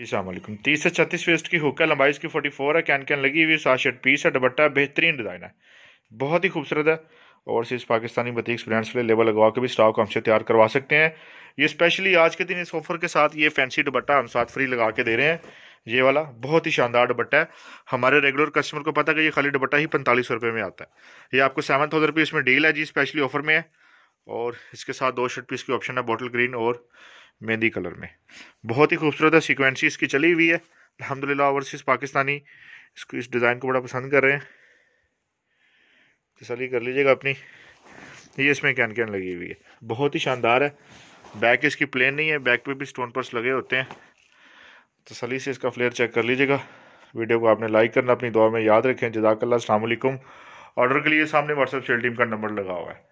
जी सलामकुम तीस से छत्तीस वेस्ट की हुक्का लंबाई इसकी फोर्टी फोर है कैन कैन लगी हुई सात शर्ट पीस है दुपट्टा बेहतरीन डिज़ाइन है बहुत ही खूबसूरत है और इस पाकिस्तानी बतीक ब्रांड्स वाले लेबल लगवा के भी स्टॉक हमसे तैयार करवा सकते हैं ये स्पेशली आज के दिन इस ऑफर के साथ ये फैंसी दुबट्टा हम साथ फ्री लगा के दे रहे हैं ये वाला बहुत ही शानदार दुबट्टा है हमारे रेगुलर कस्टमर को पता है कि ये खाली दुबट्टा ही पैंतालीस रुपये में आता है ये आपको सेवन थाउजेंड रुपीज़ में डील है जी स्पेशली ऑफर में है और इसके साथ दो शर्ट पीस की ऑप्शन है बॉटल ग्रीन और मेहंदी कलर में बहुत ही खूबसूरत है सिक्वेंसी इसकी चली हुई है अलहमदिल्ला ओवरसीज़ पाकिस्तानी इसको इस डिज़ाइन को बड़ा पसंद कर रहे हैं तसली कर लीजिएगा अपनी ये इसमें कैन कैन लगी हुई है बहुत ही शानदार है बैक इसकी प्लेन नहीं है बैक पे भी स्टोन पर्स लगे होते हैं तसली से इसका फ्लेयर चेक कर लीजिएगा वीडियो को आपने लाइक करना अपनी दुआ में याद रखें जजाकल्ला अल्लाम ऑर्डर के लिए सामने व्हाट्सएप सेल टीम का नंबर लगा हुआ है